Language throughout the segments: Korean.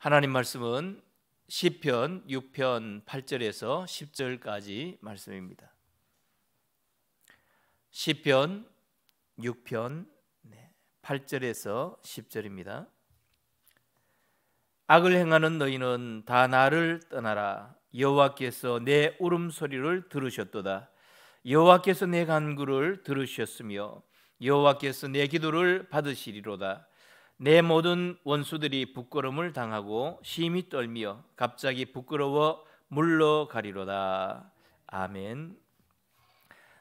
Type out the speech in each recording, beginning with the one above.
하나님 말씀은 시편 6편 8절에서 10절까지 말씀입니다. 시편 6편 8절에서 10절입니다. 악을 행하는 너희는 다 나를 떠나라. 여호와께서 내 울음소리를 들으셨도다. 여호와께서 내 간구를 들으셨으며 여호와께서 내 기도를 받으시리로다. 내 모든 원수들이 부끄러움을 당하고 심히 떨며 갑자기 부끄러워 물러가리로다. 아멘.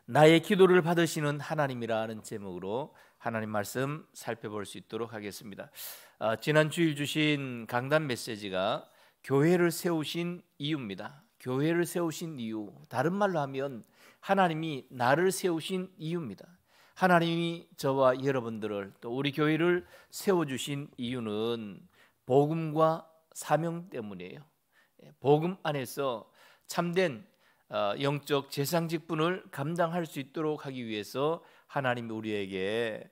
나의 기도를 받으시는 하나님이라는 제목으로 하나님 말씀 살펴볼 수 있도록 하겠습니다. 아, 지난 주일 주신 강단 메시지가 교회를 세우신 이유입니다. 교회를 세우신 이유, 다른 말로 하면 하나님이 나를 세우신 이유입니다. 하나님이 저와 여러분들을 또 우리 교회를 세워 주신 이유는 복음과 사명 때문이에요. 예, 복음 안에서 참된 어, 영적 재상 직분을 감당할 수 있도록 하기 위해서 하나님이 우리에게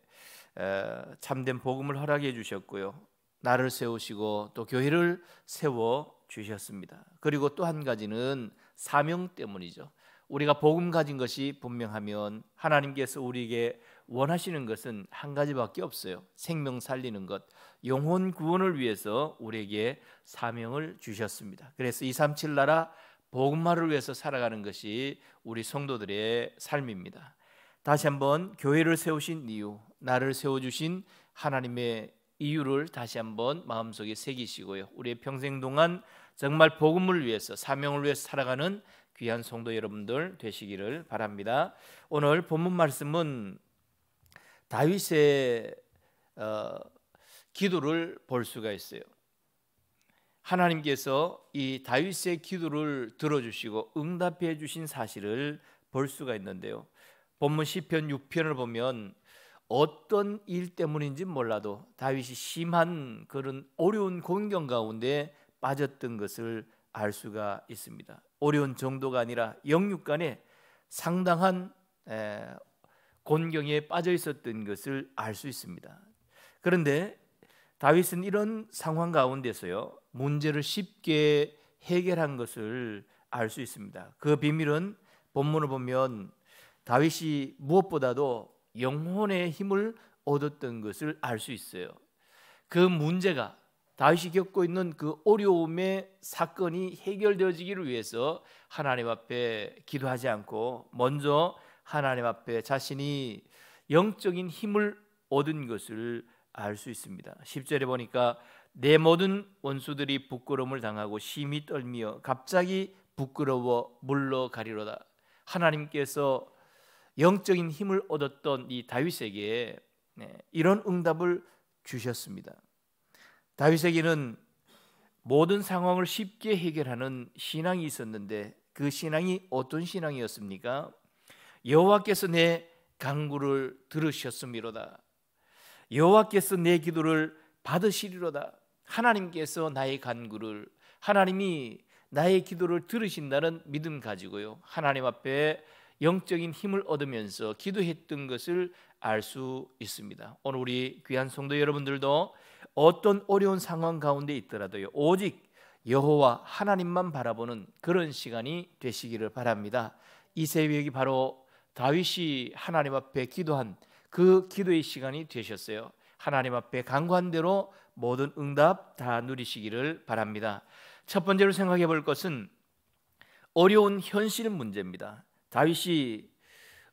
어, 참된 복음을 허락해 주셨고요. 나를 세우시고 또 교회를 세워 주셨습니다. 그리고 또 한 가지는 사명 때문이죠. 우리가 복음 가진 것이 분명하면 하나님께서 우리에게 원하시는 것은 한 가지밖에 없어요. 생명 살리는 것, 영혼 구원을 위해서 우리에게 사명을 주셨습니다. 그래서 237 나라 복음화를 위해서 살아가는 것이 우리 성도들의 삶입니다. 다시 한번 교회를 세우신 이유, 나를 세워 주신 하나님의 이유를 다시 한번 마음속에 새기시고요. 우리의 평생 동안 정말 복음을 위해서 사명을 위해서 살아가는 귀한 성도 여러분들 되시기를 바랍니다. 오늘 본문 말씀은 다윗의 어, 기도를 볼 수가 있어요. 하나님께서 이 다윗의 기도를 들어주시고 응답해 주신 사실을 볼 수가 있는데요. 본문 시편 6편을 보면 어떤 일 때문인지 몰라도 다윗이 심한 그런 어려운 공경 가운데 빠졌던 것을 알 수가 있습니다. 어려운 정도가 아니라 영육 간에 상당한 곤경에 빠져 있었던 것을 알 수 있습니다. 그런데 다윗은 이런 상황 가운데서요 문제를 쉽게 해결한 것을 알 수 있습니다. 그 비밀은 본문을 보면 다윗이 무엇보다도 영혼의 힘을 얻었던 것을 알 수 있어요. 그 문제가 다윗이 겪고 있는 그 어려움의 사건이 해결되어지기를 위해서 하나님 앞에 기도하지 않고 먼저 하나님 앞에 자신이 영적인 힘을 얻은 것을 알 수 있습니다. 10절에 보니까 내 모든 원수들이 부끄러움을 당하고 심히 떨며 갑자기 부끄러워 물러가리로다. 하나님께서 영적인 힘을 얻었던 이 다윗에게 네, 이런 응답을 주셨습니다. 다윗에게는 모든 상황을 쉽게 해결하는 신앙이 있었는데 그 신앙이 어떤 신앙이었습니까? 여호와께서 내 강구를 들으셨음이로다. 여호와께서 내 기도를 받으시리로다. 하나님께서 나의 간구를 하나님이 나의 기도를 들으신다는 믿음 가지고요. 하나님 앞에 영적인 힘을 얻으면서 기도했던 것을 알 수 있습니다. 오늘 우리 귀한 성도 여러분들도 어떤 어려운 상황 가운데 있더라도요. 오직 여호와 하나님만 바라보는 그런 시간이 되시기를 바랍니다. 이 새벽이 바로 다윗이 하나님 앞에 기도한 그 기도의 시간이 되셨어요. 하나님 앞에 간구한 대로 모든 응답 다 누리시기를 바랍니다. 첫 번째로 생각해 볼 것은 어려운 현실 문제입니다. 다윗이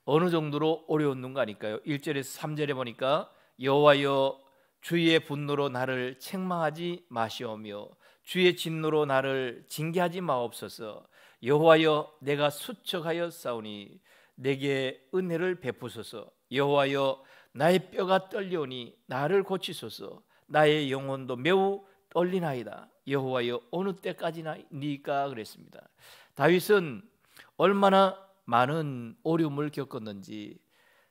어느 정도로 어려웠는가 니까요 1절에서 3절에 보니까 여호와여 주의 분노로 나를 책망하지 마시오며 주의 진노로 나를 징계하지 마옵소서. 여호와여 내가 수척하여 싸우니 내게 은혜를 베푸소서. 여호와여 나의 뼈가 떨려오니 나를 고치소서. 나의 영혼도 매우 떨리나이다. 여호와여 어느 때까지나 니까 그랬습니다. 다윗은 얼마나 많은 어려움을 겪었는지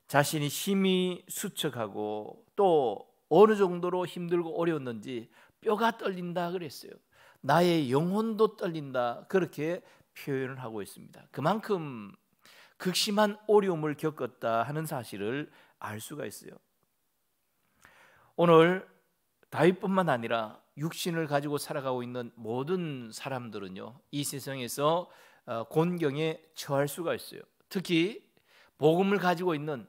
자신이 심히 수척하고 또 어느 정도로 힘들고 어려웠는지 뼈가 떨린다 그랬어요. 나의 영혼도 떨린다 그렇게 표현을 하고 있습니다. 그만큼 극심한 어려움을 겪었다 하는 사실을 알 수가 있어요. 오늘 다윗뿐만 아니라 육신을 가지고 살아가고 있는 모든 사람들은요. 이 세상에서 어, 곤경에 처할 수가 있어요. 특히 복음을 가지고 있는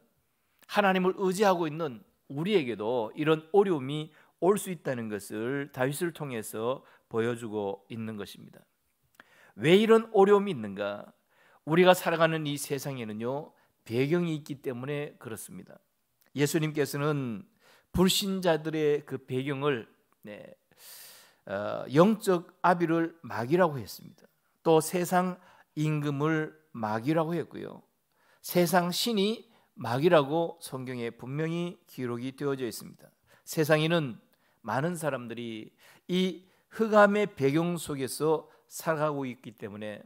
하나님을 의지하고 있는 우리에게도 이런 어려움이 올 수 있다는 것을 다윗을 통해서 보여주고 있는 것입니다. 왜 이런 어려움이 있는가? 우리가 살아가는 이 세상에는요 배경이 있기 때문에 그렇습니다. 예수님께서는 불신자들의 그 배경을 네, 어, 영적 아비를 마귀라고 했습니다. 또 세상 임금을 마귀라고 했고요. 세상 신이 막이라고 성경에 분명히 기록이 되어져 있습니다. 세상에는 많은 사람들이 이 흑암의 배경 속에서 살아가고 있기 때문에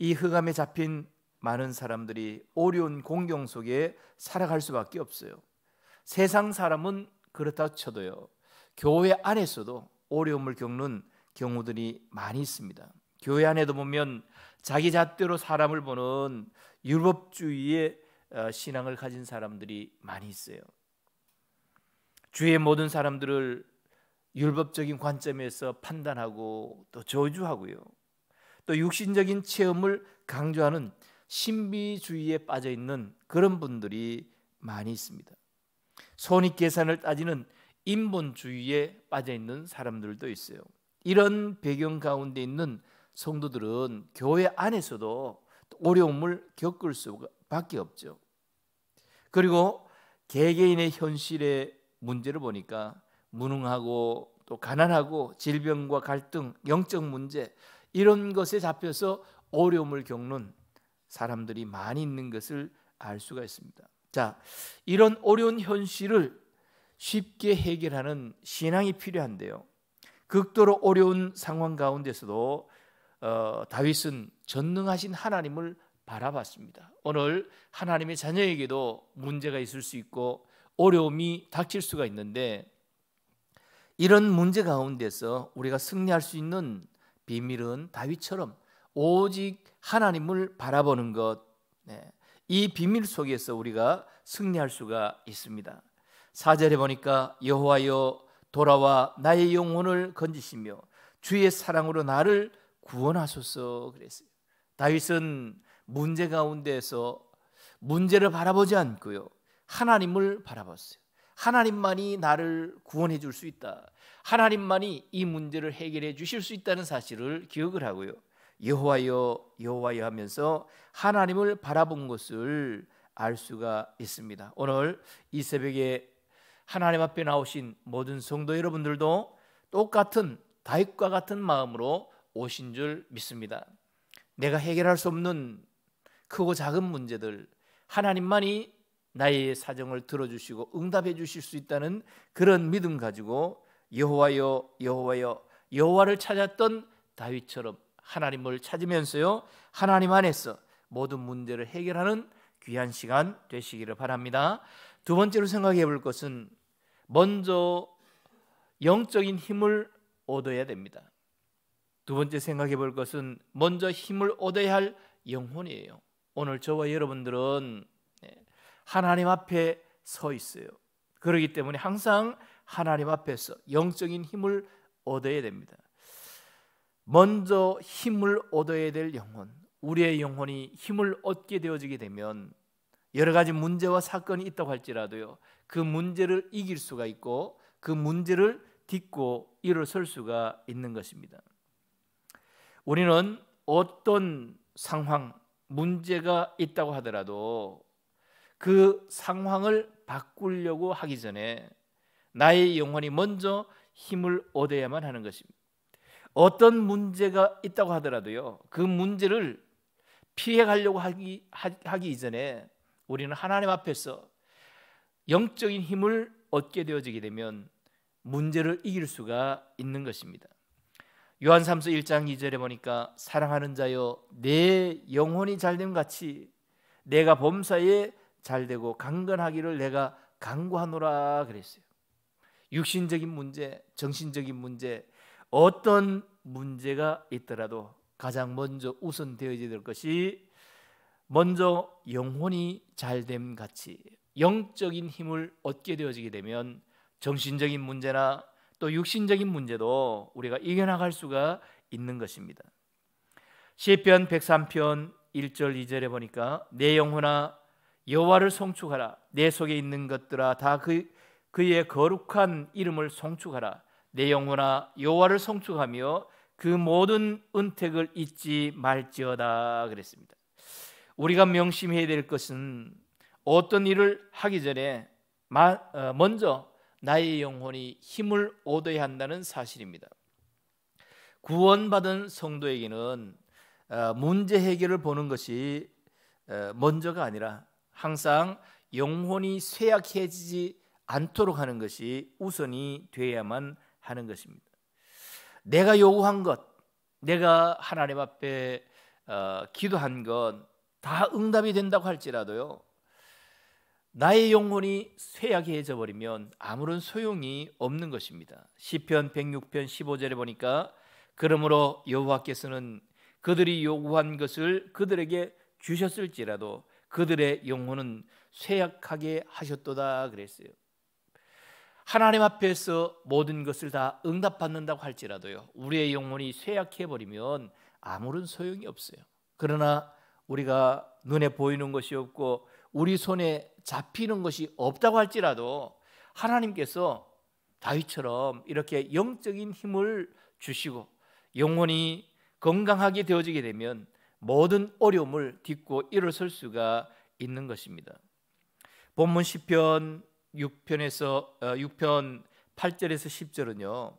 이 흑암에 잡힌 많은 사람들이 어려운 공경 속에 살아갈 수밖에 없어요. 세상 사람은 그렇다 쳐도요. 교회 안에서도 어려움을 겪는 경우들이 많이 있습니다. 교회 안에도 보면 자기 잣대로 사람을 보는 율법주의의 어, 신앙을 가진 사람들이 많이 있어요. 주의 모든 사람들을 율법적인 관점에서 판단하고 또 저주하고요. 또 육신적인 체험을 강조하는 신비주의에 빠져 있는 그런 분들이 많이 있습니다. 손익 계산을 따지는 인본주의에 빠져 있는 사람들도 있어요. 이런 배경 가운데 있는 성도들은 교회 안에서도 어려움을 겪을 수가 밖에 없죠. 그리고 개개인의 현실의 문제를 보니까 무능하고 또 가난하고 질병과 갈등, 영적 문제 이런 것에 잡혀서 어려움을 겪는 사람들이 많이 있는 것을 알 수가 있습니다. 자, 이런 어려운 현실을 쉽게 해결하는 신앙이 필요한데요. 극도로 어려운 상황 가운데서도 어, 다윗은 전능하신 하나님을 바라봤습니다. 오늘 하나님의 자녀에게도 문제가 있을 수 있고 어려움이 닥칠 수가 있는데 이런 문제 가운데서 우리가 승리할 수 있는 비밀은 다윗처럼 오직 하나님을 바라보는 것. 네. 이 비밀 속에서 우리가 승리할 수가 있습니다. 4절에 보니까 여호와여 돌아와 나의 영혼을 건지시며 주의 사랑으로 나를 구원하소서 그랬어요. 다윗은 문제 가운데에서 문제를 바라보지 않고요. 하나님을 바라봤어요. 하나님만이 나를 구원해 줄 수 있다. 하나님만이 이 문제를 해결해 주실 수 있다는 사실을 기억을 하고요. 여호와여 여호와여 하면서 하나님을 바라본 것을 알 수가 있습니다. 오늘 이 새벽에 하나님 앞에 나오신 모든 성도 여러분들도 똑같은 다윗과 같은 마음으로 오신 줄 믿습니다. 내가 해결할 수 없는 크고 그 작은 문제들 하나님만이 나의 사정을 들어주시고 응답해 주실 수 있다는 그런 믿음 가지고 여호와여 여호와여 여호와를 찾았던 다윗처럼 하나님을 찾으면서요 하나님 안에서 모든 문제를 해결하는 귀한 시간 되시기를 바랍니다. 두 번째로 생각해 볼 것은 먼저 영적인 힘을 얻어야 됩니다. 두 번째 생각해 볼 것은 먼저 힘을 얻어야 할 영혼이에요. 오늘 저와 여러분들은 예, 하나님 앞에 서 있어요. 그러기 때문에 항상 하나님 앞에서 영적인 힘을 얻어야 됩니다. 먼저 힘을 얻어야 될 영혼, 우리의 영혼이 힘을 얻게 되어지게 되면 여러 가지 문제와 사건이 있다고 할지라도요. 그 문제를 이길 수가 있고 그 문제를 딛고 일어설 수가 있는 것입니다. 우리는 어떤 상황, 문제가 있다고 하더라도 그 상황을 바꾸려고 하기 전에 나의 영혼이 먼저 힘을 얻어야만 하는 것입니다. 어떤 문제가 있다고 하더라도요. 그 문제를 피해 가려고 하기 하기 이전에 우리는 하나님 앞에서 영적인 힘을 얻게 되어지게 되면 문제를 이길 수가 있는 것입니다. 요한 삼서 1장 2절에 보니까 사랑하는 자여 내 영혼이 잘 됨 같이 내가 범사에 잘되고 강건하기를 내가 강구하노라 그랬어요. 육신적인 문제, 정신적인 문제, 어떤 문제가 있더라도 가장 먼저 우선되어야 될 것이 먼저 영혼이 잘 됨 같이 영적인 힘을 얻게 되어지게 되면 정신적인 문제나 또 육신적인 문제도 우리가 이겨나갈 수가 있는 것입니다. 시편 103편 1절 2절에 보니까 내 영혼아 여호와를 송축하라 내 속에 있는 것들아 다 그, 그의 거룩한 이름을 송축하라 내 영혼아 여호와를 송축하며 그 모든 은택을 잊지 말지어다 그랬습니다. 우리가 명심해야 될 것은 어떤 일을 하기 전에 어, 먼저 나의 영혼이 힘을 얻어야 한다는 사실입니다. 구원받은 성도에게는 어, 문제 해결을 보는 것이 어, 먼저가 아니라 항상 영혼이 쇠약해지지 않도록 하는 것이 우선이 되어야만 하는 것입니다. 내가 요구한 것, 내가 하나님 앞에 어, 기도한 것 다 응답이 된다고 할지라도요. 나의 영혼이 쇠약해져 버리면 아무런 소용이 없는 것입니다. 시편 106편 15절에 보니까 그러므로 여호와께서는 그들이 요구한 것을 그들에게 주셨을지라도 그들의 영혼은 쇠약하게 하셨도다 그랬어요. 하나님 앞에서 모든 것을 다 응답받는다고 할지라도요. 우리의 영혼이 쇠약해 버리면 아무런 소용이 없어요. 그러나 우리가 눈에 보이는 것이 없고 우리 손에 잡히는 것이 없다고 할지라도 하나님께서 다윗처럼 이렇게 영적인 힘을 주시고 영혼이 건강하게 되어지게 되면 모든 어려움을 딛고 일어설 수가 있는 것입니다. 본문 시편 6편에서 6편 어, 8절에서 10절은요.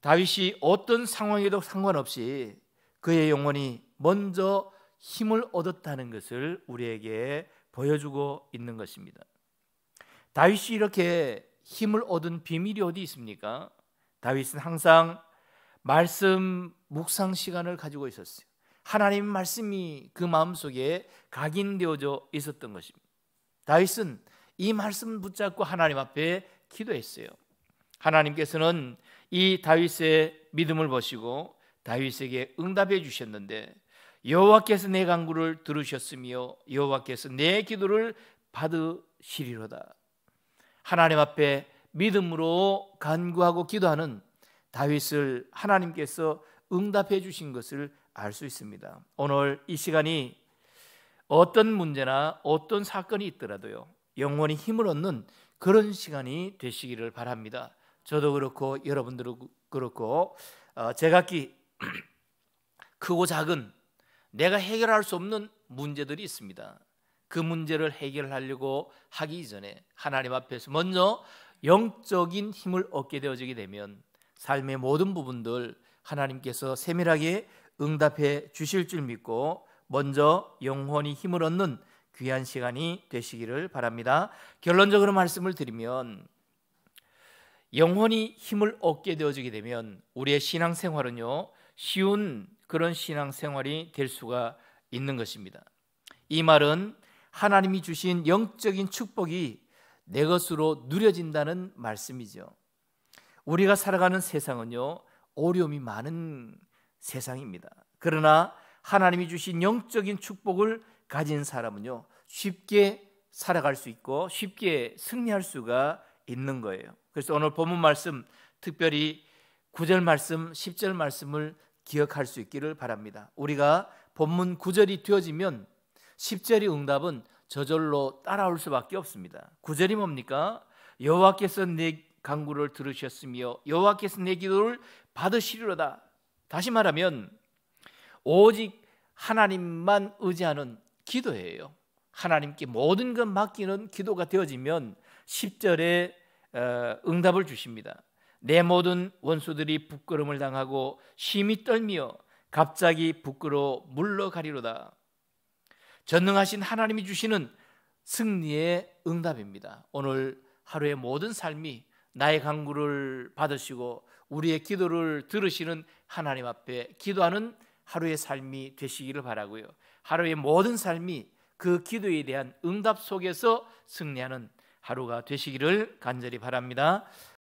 다윗이 어떤 상황에도 상관없이 그의 영혼이 먼저 힘을 얻었다는 것을 우리에게 보여주고 있는 것입니다. 다윗이 이렇게 힘을 얻은 비밀이 어디 있습니까? 다윗은 항상 말씀 묵상 시간을 가지고 있었어요. 하나님 말씀이 그 마음속에 각인되어져 있었던 것입니다. 다윗은 이 말씀 붙잡고 하나님 앞에 기도했어요. 하나님께서는 이 다윗의 믿음을 보시고 다윗에게 응답해 주셨는데 여호와께서 내 간구를 들으셨으며 여호와께서 내 기도를 받으시리로다. 하나님 앞에 믿음으로 간구하고 기도하는 다윗을 하나님께서 응답해 주신 것을 알 수 있습니다. 오늘 이 시간이 어떤 문제나 어떤 사건이 있더라도요. 영원히 힘을 얻는 그런 시간이 되시기를 바랍니다. 저도 그렇고 여러분들도 그렇고 어, 제각기 크고 작은 내가 해결할 수 없는 문제들이 있습니다. 그 문제를 해결하려고 하기 전에 하나님 앞에서 먼저 영적인 힘을 얻게 되어지게 되면 삶의 모든 부분들 하나님께서 세밀하게 응답해 주실 줄 믿고 먼저 영혼이 힘을 얻는 귀한 시간이 되시기를 바랍니다. 결론적으로 말씀을 드리면 영혼이 힘을 얻게 되어지게 되면 우리의 신앙생활은요 쉬운 그런 신앙 생활이 될 수가 있는 것입니다. 이 말은 하나님이 주신 영적인 축복이 내 것으로 누려진다는 말씀이죠. 우리가 살아가는 세상은요, 어려움이 많은 세상입니다. 그러나 하나님이 주신 영적인 축복을 가진 사람은요, 쉽게 살아갈 수 있고 쉽게 승리할 수가 있는 거예요. 그래서 오늘 본문 말씀, 특별히 9절 말씀, 10절 말씀을 기억할 수 있기를 바랍니다. 우리가 본문 9절이 뒤어지면 10절의 응답은 저절로 따라올 수밖에 없습니다. 9절이 뭡니까? 여호와께서 내 강구를 들으셨으며 여호와께서 내 기도를 받으시리로다. 다시 말하면 오직 하나님만 의지하는 기도예요. 하나님께 모든 것 맡기는 기도가 되어지면 10절에 어, 응답을 주십니다. 내 모든 원수들이 부끄럼을 당하고 심히 떨며 갑자기 부끄러 물러가리로다. 전능하신 하나님이 주시는 승리의 응답입니다. 오늘 하루의 모든 삶이 나의 강구를 받으시고 우리의 기도를 들으시는 하나님 앞에 기도하는 하루의 삶이 되시기를 바라고요. 하루의 모든 삶이 그 기도에 대한 응답 속에서 승리하는 하루가 되시기를 간절히 바랍니다.